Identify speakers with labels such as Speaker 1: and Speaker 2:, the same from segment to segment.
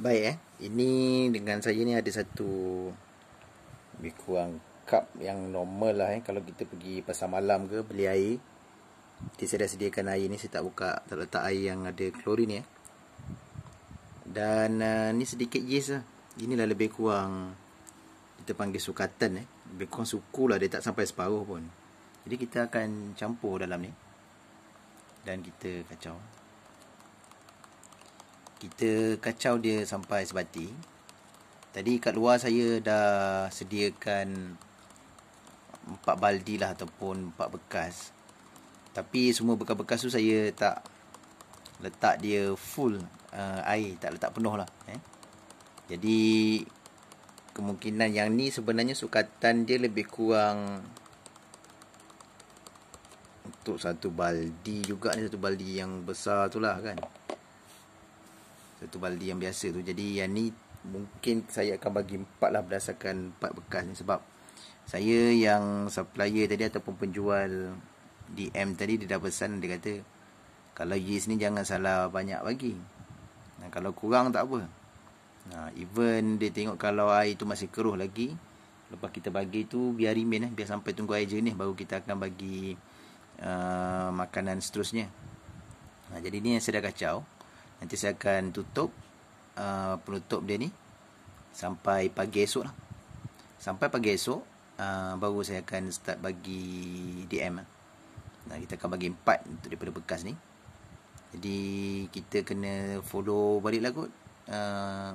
Speaker 1: Baik eh. Ini dengan saya ni ada satu lebih kurang cup yang normal lah eh. Kalau kita pergi pasar malam ke beli air. Jadi saya dah sediakan air ni. Saya tak buka. Tak letak air yang ada klorin ni eh. Dan uh, ni sedikit yeast lah. Inilah lebih kurang kita panggil sukatan eh. Lebih kurang suku lah. Dia tak sampai separuh pun. Jadi kita akan campur dalam ni. Dan kita Kacau kita kacau dia sampai sebati tadi kat luar saya dah sediakan empat baldi lah ataupun empat bekas tapi semua bekas-bekas tu saya tak letak dia full uh, air tak letak penuh lah eh. jadi kemungkinan yang ni sebenarnya sukatan dia lebih kurang untuk satu baldi juga ni satu baldi yang besar tu lah kan satu baldi yang biasa tu Jadi yang ni mungkin saya akan bagi empat lah berdasarkan empat bekas ni Sebab saya yang supplier tadi ataupun penjual DM tadi dia dah pesan Dia kata kalau yeast ni jangan salah banyak bagi nah, Kalau kurang tak apa nah, Even dia tengok kalau air tu masih keruh lagi Lepas kita bagi tu biar remain eh. Biar sampai tunggu air jernih baru kita akan bagi uh, makanan seterusnya nah, Jadi ni yang saya dah kacau Nanti saya akan tutup uh, penutup dia ni sampai pagi esok lah. Sampai pagi esok uh, baru saya akan start bagi DM. Lah. Nah, kita akan bagi empat untuk daripada bekas ni. Jadi kita kena follow baliklah kot uh,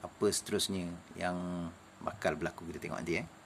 Speaker 1: apa seterusnya yang bakal berlaku kita tengok nanti eh.